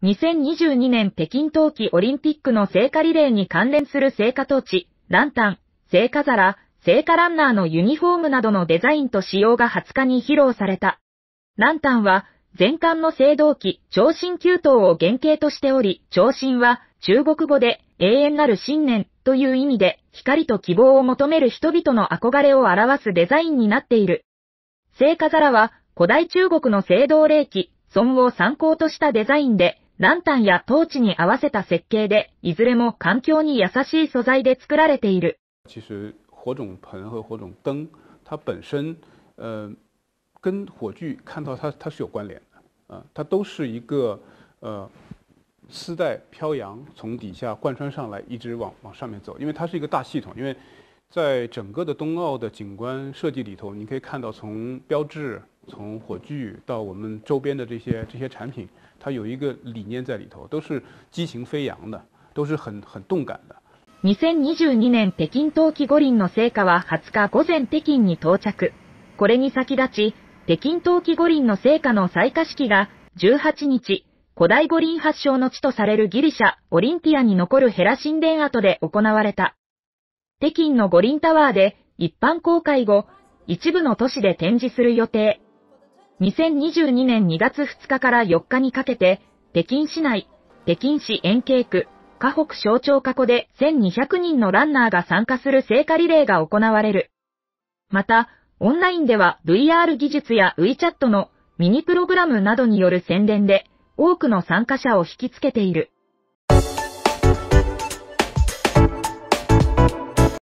2022年北京冬季オリンピックの聖火リレーに関連する聖火トーチ、ランタン、聖火皿、聖火ランナーのユニフォームなどのデザインと仕様が20日に披露された。ランタンは、全館の青銅器、長身給湯を原型としており、長身は中国語で永遠なる信念という意味で、光と希望を求める人々の憧れを表すデザインになっている。聖火皿は、古代中国の青銅霊器、孫を参考としたデザインで、ランタンやトーチに合わせた設計で、いずれも環境に優しい素材で作られている。其实火种盆和火种灯，它本身，呃，跟火炬看到它它是有关联的，啊，它都是一个，呃，丝带飘扬，从底下贯穿上来，一直往往上面走，因为它是一个大系统。因为在整个的冬奥的景观设计里头，你可以看到从标志。从火炬到我们周边的这些这些产品，它有一个理念在里头，都是激情飞扬的，都是很很动感的。2022年北京冬季五輪の聖火は20日午前北京に到着。これに先立ち、北京冬季五輪の聖火の採火式が18日、古代五輪発祥の地とされるギリシャ、オリンピアに残るヘラ神殿跡で行われた。北京の五輪タワーで一般公開後、一部の都市で展示する予定。2022年2月2日から4日にかけて、北京市内、北京市延慶区、河北省庁過去で1200人のランナーが参加する聖火リレーが行われる。また、オンラインでは VR 技術や WeChat のミニプログラムなどによる宣伝で多くの参加者を引きつけている。